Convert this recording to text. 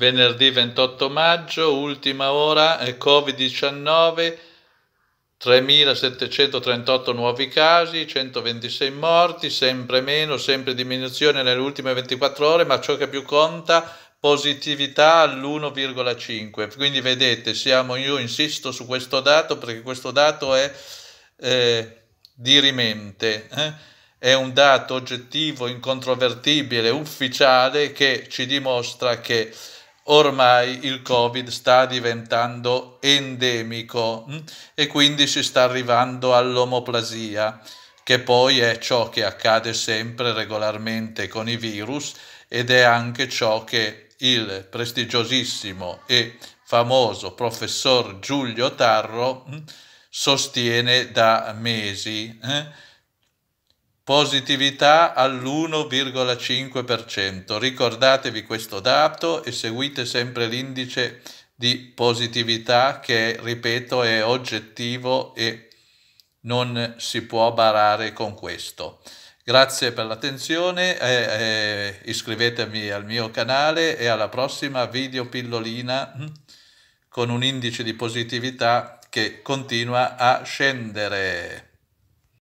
Venerdì 28 maggio, ultima ora, Covid-19, 3.738 nuovi casi, 126 morti, sempre meno, sempre diminuzione nelle ultime 24 ore, ma ciò che più conta positività all'1,5. Quindi vedete, siamo, io insisto su questo dato perché questo dato è eh, dirimente, eh? è un dato oggettivo, incontrovertibile, ufficiale che ci dimostra che ormai il Covid sta diventando endemico mm, e quindi si sta arrivando all'omoplasia, che poi è ciò che accade sempre regolarmente con i virus ed è anche ciò che il prestigiosissimo e famoso professor Giulio Tarro mm, sostiene da mesi. Eh? positività all'1,5%. Ricordatevi questo dato e seguite sempre l'indice di positività che, ripeto, è oggettivo e non si può barare con questo. Grazie per l'attenzione, eh, eh, iscrivetevi al mio canale e alla prossima video pillolina hm, con un indice di positività che continua a scendere.